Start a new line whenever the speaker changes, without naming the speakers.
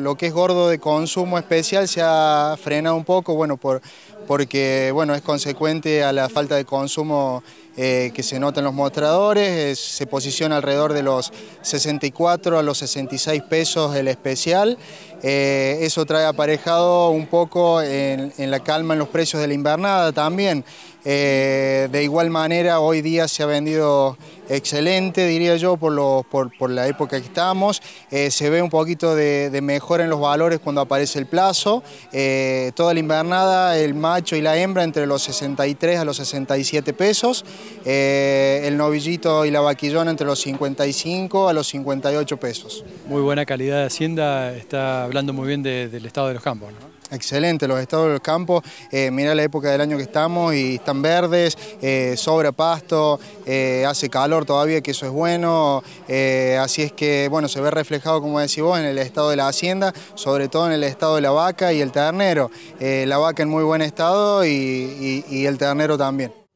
Lo que es gordo de consumo especial se ha frenado un poco, bueno, por, porque bueno, es consecuente a la falta de consumo eh, que se nota en los mostradores, eh, se posiciona alrededor de los 64 a los 66 pesos el especial. Eh, eso trae aparejado un poco en, la calma en los precios de la invernada también. de igual manera, hoy día se ha vendido excelente, diría yo, por, la época que estamos. se ve un poquito de, de, mejora en los valores cuando aparece el plazo. toda la invernada, el macho y la hembra entre los 63 a los 67 pesos. Eh, el novillito y la vaquillona entre los 55 a los 58 pesos.
Muy buena calidad de hacienda, está hablando muy bien del estado de los campos. Excelente, los estados de los campos, eh, mirá la época del
año que estamos y están verdes, eh, sobra pasto, hace calor todavía, que eso es bueno, así es que, bueno, se ve reflejado, como decís vos, en el estado de la hacienda, sobre todo en el estado de la vaca y el ternero. la vaca en muy buen estado y el ternero también.